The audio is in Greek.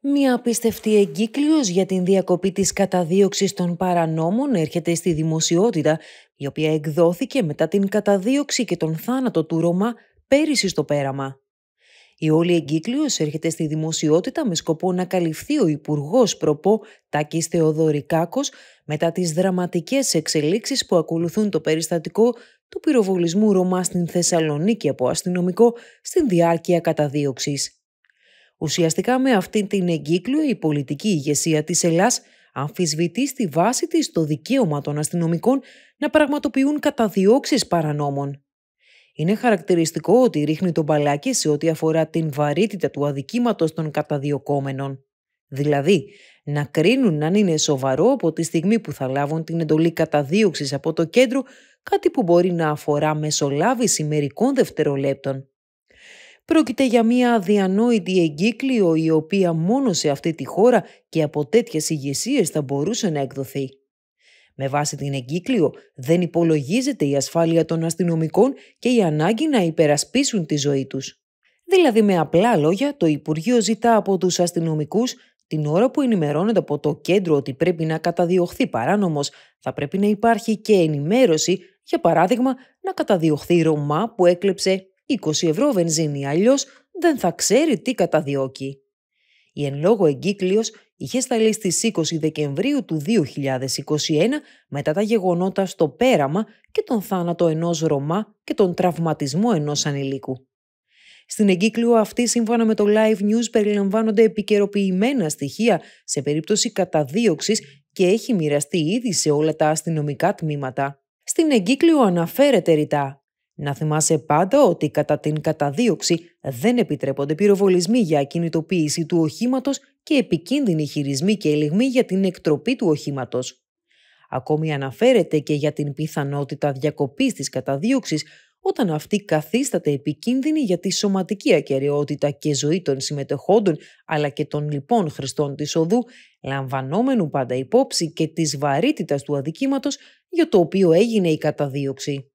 Μια απίστευτη εγκύκλειος για την διακοπή της καταδίωξης των παρανόμων έρχεται στη δημοσιότητα, η οποία εκδόθηκε μετά την καταδίωξη και τον θάνατο του Ρωμά πέρυσι στο πέραμα. Η όλη εγκύκλειος έρχεται στη δημοσιότητα με σκοπό να καλυφθεί ο υπουργός προπό Τάκης Θεοδωρικάκος μετά τις δραματικές εξελίξεις που ακολουθούν το περιστατικό του πυροβολισμού Ρωμά στην Θεσσαλονίκη από αστυνομικό στην διάρκεια καταδίωξης. Ουσιαστικά με αυτήν την εγκύκλιο η πολιτική ηγεσία της Ελλάς αμφισβητεί στη βάση της το δικαίωμα των αστυνομικών να πραγματοποιούν καταδιώξεις παρανόμων. Είναι χαρακτηριστικό ότι ρίχνει τον παλάκι σε ό,τι αφορά την βαρύτητα του αδικήματος των καταδιωκόμενων. Δηλαδή, να κρίνουν αν είναι σοβαρό από τη στιγμή που θα λάβουν την εντολή καταδίωξης από το κέντρο, κάτι που μπορεί να αφορά μεσολάβηση μερικών δευτερολέπτων. Πρόκειται για μια αδιανόητη εγκύκλιο η οποία μόνο σε αυτή τη χώρα και από τέτοιες ηγεσίες θα μπορούσε να εκδοθεί. Με βάση την εγκύκλιο δεν υπολογίζεται η ασφάλεια των αστυνομικών και η ανάγκη να υπερασπίσουν τη ζωή τους. Δηλαδή με απλά λόγια το Υπουργείο ζητά από τους αστυνομικούς την ώρα που ενημερώνεται από το κέντρο ότι πρέπει να καταδιωχθεί παράνομος, θα πρέπει να υπάρχει και ενημέρωση, για παράδειγμα, να καταδιωχθεί Ρωμά που έκλεψε 20 ευρώ βενζίνη, αλλιώς δεν θα ξέρει τι καταδιώκει. Η εν λόγω εγκύκλειος είχε σταλεί στις 20 Δεκεμβρίου του 2021 μετά τα γεγονότα στο πέραμα και τον θάνατο ενός Ρωμά και τον τραυματισμό ενός ανηλίκου. Στην εγκύκλιο αυτή, σύμφωνα με το Live News, περιλαμβάνονται επικαιροποιημένα στοιχεία σε περίπτωση καταδίωξης και έχει μοιραστεί ήδη σε όλα τα αστυνομικά τμήματα. Στην εγκύκλιο αναφέρεται ρητά να θυμάσαι πάντα ότι κατά την καταδίωξη δεν επιτρέπονται πυροβολισμοί για ακινητοποίηση του οχήματος και επικίνδυνοι χειρισμοί και ελιγμοί για την εκτροπή του οχήματος. Ακόμη αναφέρεται και για την πιθανότητα διακοπής της καταδίωξης όταν αυτή καθίσταται επικίνδυνη για τη σωματική ακαιρεότητα και ζωή των συμμετεχόντων αλλά και των λοιπών χρηστών της οδού, λαμβανόμενου πάντα υπόψη και της βαρύτητας του αδικήματος για το οποίο έγινε η καταδίωξη.